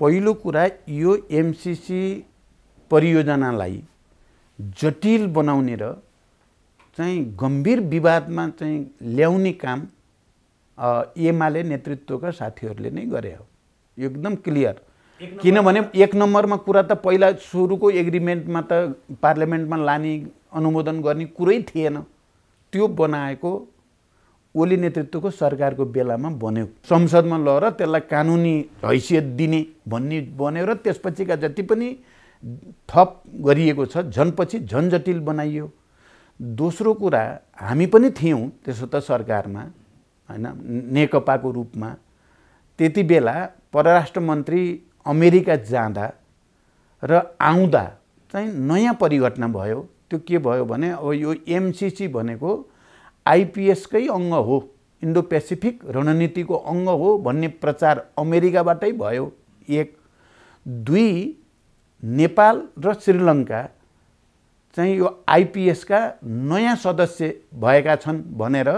पहिलो कुरा यो एमसिसी परियोजनालाई जटिल बनाउने र चाहिँ गम्भीर विवादमा चाहिँ ल्याउने काम एमाले नेतृत्वका साथीहरूले नै गरे हो एकदम क्लियर किनभने एक नम्बरमा कुरा त पहिला सुरुको एग्रिमेन्टमा त पार्लियामेन्टमा लाने अनुमोदन गर्ने कुरै थिएन त्यो बनाएको ओली नेतृत्वको सरकारको बेलामा बन्यो संसदमा लर त्यसलाई कानुनी हैसियत दिने भन्ने बन्यो र त्यसपछिका जति पनि थप गरिएको छ झनपछि झन् जटिल बनाइयो दोस्रो कुरा हामी पनि थियौँ त्यसो त सरकारमा होइन नेकपाको रूपमा त्यति बेला परराष्ट्र मन्त्री अमेरिका जाँदा र आउँदा चाहिँ नयाँ परिघटना भयो त्यो के भयो भने अब यो एमसिसी भनेको आइपिएसकै अङ्ग हो इन्डो पेसिफिक रणनीतिको अङ्ग हो भन्ने प्रचार अमेरिकाबाटै भयो एक दुई नेपाल र श्रीलङ्का चाहिँ यो आइपिएसका नयाँ सदस्य भएका छन् भनेर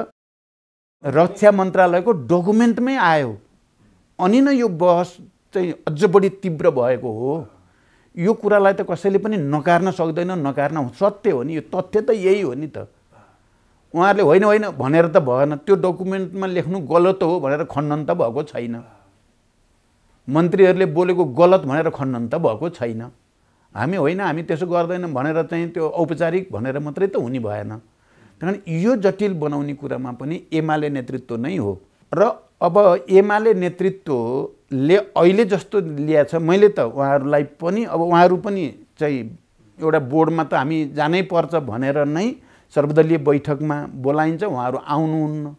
रक्षा मन्त्रालयको डकुमेन्टमै आयो अनि नै यो बहस चाहिँ अझ बढी तीव्र भएको हो यो कुरालाई त कसैले पनि नकार्न सक्दैन नकार्न सत्य हो नि यो तथ्य त यही हो नि त उहाँहरूले होइन होइन भनेर त भएन त्यो डकुमेन्टमा लेख्नु गलत हो भनेर खण्डन त भएको छैन मन्त्रीहरूले बोलेको गलत भनेर खण्डन त भएको छैन हामी होइन हामी त्यसो गर्दैनौँ भनेर चाहिँ त्यो औपचारिक भनेर मात्रै त हुने भएन त्यहाँ यो जटिल बनाउने कुरामा पनि एमाले नेतृत्व नै हो र अब एमाले नेतृत्वले अहिले जस्तो ल्याएछ मैले त उहाँहरूलाई पनि अब उहाँहरू पनि चाहिँ एउटा बोर्डमा त हामी जानै पर्छ भनेर नै सर्वदलीय बैठकमा बोलाइन्छ उहाँहरू आउनुहुन्न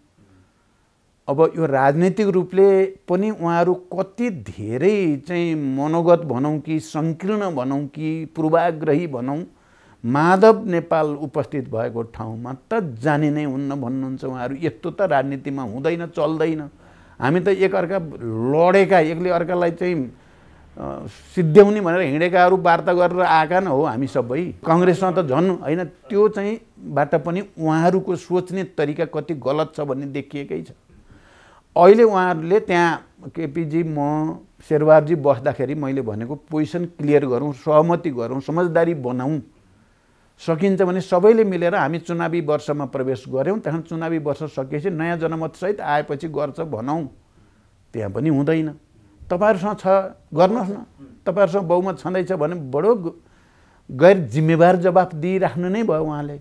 अब यो राजनैतिक रूपले पनि उहाँहरू कति धेरै चाहिँ मनोगत भनौँ कि सङ्कीर्ण भनौँ कि पूर्वाग्रही भनौँ माधव नेपाल उपस्थित भएको ठाउँमा त जाने नै हुन्न भन्नुहुन्छ उहाँहरू यस्तो त राजनीतिमा हुँदैन चल्दैन हामी त एकअर्का लडेका एकले अर्कालाई चाहिँ सिद्ध्याउने भनेर हिँडेकाहरू वार्ता गरेर आएका न हो हामी सबै कङ्ग्रेसमा त झन् होइन त्यो चाहिँ बाट पनि उहाँहरूको सोच्ने तरिका कति गलत छ भन्ने देखिएकै छ अहिले उहाँहरूले त्यहाँ केपीजी म शेरबारजी बस्दाखेरि मैले भनेको पोजिसन क्लियर गरौँ सहमति गरौँ समझदारी बनाऊ सकिन्छ भने सबैले मिलेर हामी चुनावी वर्षमा प्रवेश गऱ्यौँ त्यहाँ चुनावी वर्ष सकेपछि नयाँ जनमतसहित आएपछि गर्छ भनौँ त्यहाँ पनि हुँदैन तपाईँहरूसँग छ गर्नुहोस् न तपाईँहरूसँग बहुमत छँदैछ भने बडो गैर जिम्मेवार जवाफ दिइराख्नु नै भयो उहाँले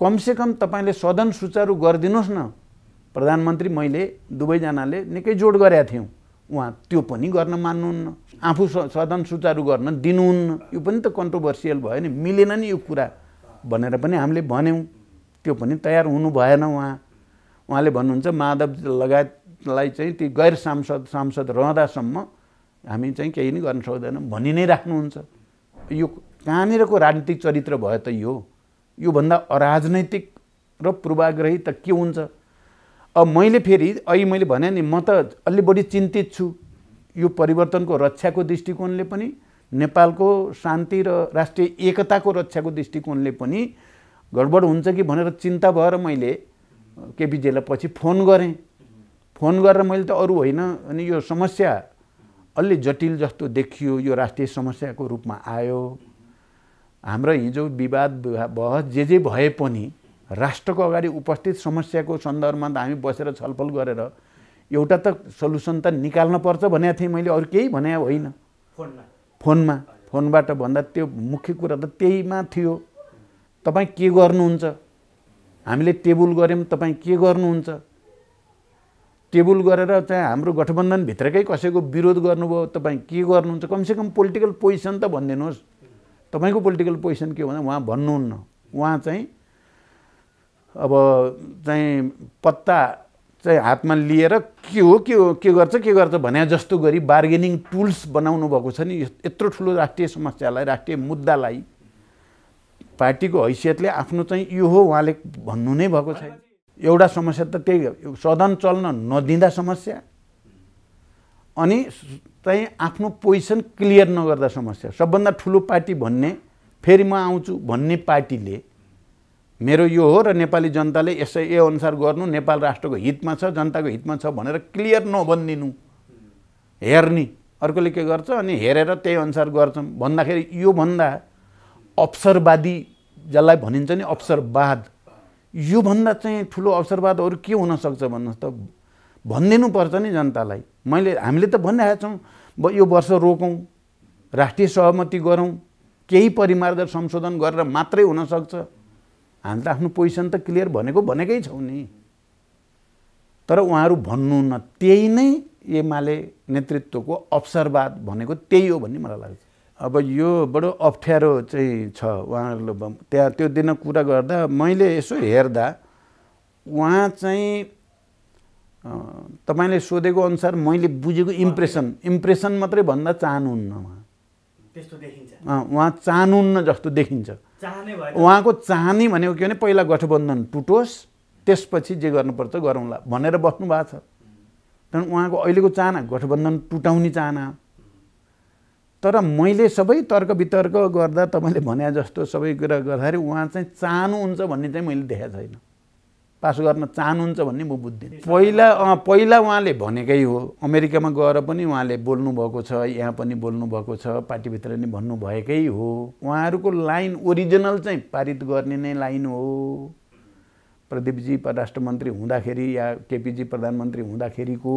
कमसेकम तपाईँले सदन सुचारू गरिदिनुहोस् न प्रधानमन्त्री मैले दुवैजनाले निकै जोड गरेका थियौँ उहाँ त्यो पनि गर्न मान्नुहुन्न आफू सदन सुचारू गर्न दिनुहुन्न यो पनि त कन्ट्रोभर्सियल भयो नि मिलेन नि यो कुरा भनेर पनि हामीले भन्यौँ त्यो पनि तयार हुनु भएन उहाँ उहाँले भन्नुहुन्छ माधव लगायत लाई चाहिँ ती गैर सांसद सांसद रहँदासम्म हामी चाहिँ केही नै गर्न सक्दैनौँ भनि नै राख्नुहुन्छ यो कहाँनिरको राजनीतिक चरित्र भयो त यो योभन्दा अराजनैतिक र पूर्वाग्रही त के हुन्छ अब मैले फेरि अहिले मैले भने नि म त अलि बढी चिन्तित छु यो परिवर्तनको रक्षाको दृष्टिकोणले पनि नेपालको शान्ति र राष्ट्रिय एकताको रक्षाको दृष्टिकोणले पनि गडबड हुन्छ कि भनेर चिन्ता भएर मैले केपिजेलाई पछि फोन गरेँ फोन गरेर मैले त अरू होइन अनि यो समस्या अलि जटिल जस्तो देखियो यो राष्ट्रिय समस्याको रूपमा आयो हाम्रो हिजो विवाद बहस जे जे भए पनि राष्ट्रको अगाडि उपस्थित समस्याको सन्दर्भमा त हामी बसेर छलफल गरेर एउटा त सल्युसन त निकाल्न पर्छ भनेको थिएँ मैले अरू केही भने होइन फोनमा फोनमा फोनबाट भन्दा त्यो मुख्य कुरा त त्यहीमा थियो तपाईँ के गर्नुहुन्छ हामीले टेबुल गऱ्यौँ तपाईँ के गर्नुहुन्छ टेबुल गरेर चाहिँ हाम्रो गठबन्धनभित्रकै कसैको विरोध गर्नुभयो तपाईँ के गर्नुहुन्छ कमसेकम पोलिटिकल पोजिसन त भनिदिनुहोस् तपाईँको पोलिटिकल पोजिसन के हो भने उहाँ भन्नुहुन्न उहाँ चाहिँ अब चाहिँ पत्ता चाहिँ हातमा लिएर के हो के हो के गर्छ के गर्छ भने जस्तो गरी बार्गेनिङ टुल्स बनाउनु भएको छ नि यत्रो ठुलो राष्ट्रिय समस्यालाई राष्ट्रिय मुद्दालाई पार्टीको हैसियतले आफ्नो चाहिँ यो हो उहाँले भन्नु नै भएको छैन एउटा समस्या त त्यही सदन चल्न नदिँदा समस्या अनि चाहिँ आफ्नो पोजिसन क्लियर नगर्दा समस्या सबभन्दा ठुलो पार्टी भन्ने फेरि म आउँछु भन्ने पार्टीले मेरो यो हो र नेपाली जनताले यसै ए अनुसार गर्नु नेपाल राष्ट्रको हितमा छ जनताको हितमा छ भनेर क्लियर नभनिदिनु हेर्ने अर्कोले के गर्छ अनि हेरेर त्यही अनुसार गर्छौँ भन्दाखेरि योभन्दा अप्सरवादी जसलाई भनिन्छ नि अप्सरवाद योभन्दा चाहिँ ठुलो अवसरवाद अरू के हुनसक्छ भन्नुहोस् त पर्छ नि जनतालाई मैले हामीले त भनिरहेको छौँ यो वर्ष रोकौँ राष्ट्रिय सहमति गरौँ केही परिमार्ग संशोधन गरेर मात्रै हुनसक्छ हामी त आफ्नो पोजिसन त क्लियर भनेको भनेकै छौँ नि तर उहाँहरू भन्नु न त्यही नै एमाले नेतृत्वको अवसरवाद भनेको त्यही हो भन्ने मलाई लाग्छ अब यो बडो अप्ठ्यारो चाहिँ छ उहाँहरू त्यहाँ त्यो दिन कुरा गर्दा मैले यसो हेर्दा उहाँ चाहिँ तपाईँले सोधेको अनुसार मैले बुझेको इम्प्रेसन इम्प्रेसन मात्रै भन्दा चाहनुहुन्न उहाँ त्यस्तो देखिन्छ उहाँ चाहनुहुन्न जस्तो देखिन्छ उहाँको चाहने भनेको के भने पहिला गठबन्धन टुटोस् त्यसपछि जे गर्नुपर्छ गरौँला भनेर बस्नु भएको छ त्यहाँदेखि उहाँको अहिलेको चाहना गठबन्धन टुटाउने चाहना तर मैले सबै तर्क वितर्क गर्दा तपाईँले भने जस्तो सबै कुरा गर्दाखेरि उहाँ चाहिँ चाहनुहुन्छ भन्ने चाहिँ मैले देखाएको छैन पास गर्न चाहनुहुन्छ भन्ने म बुझ्दिनँ पहिला पहिला उहाँले भनेकै हो अमेरिकामा गएर पनि उहाँले बोल्नुभएको छ यहाँ पनि बोल्नुभएको छ पार्टीभित्र नै भन्नुभएकै हो उहाँहरूको लाइन ओरिजिनल चाहिँ पारित गर्ने नै लाइन हो प्रदीपजी परराष्ट्र मन्त्री हुँदाखेरि या केपिजी प्रधानमन्त्री हुँदाखेरिको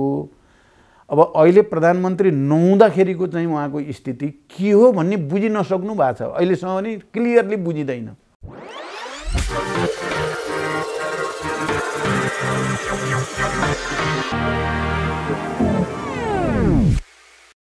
अब अहिले प्रधानमन्त्री नहुँदाखेरिको चाहिँ उहाँको स्थिति के हो भन्ने बुझि नसक्नु भएको छ अहिलेसम्म पनि क्लियरली बुझिँदैन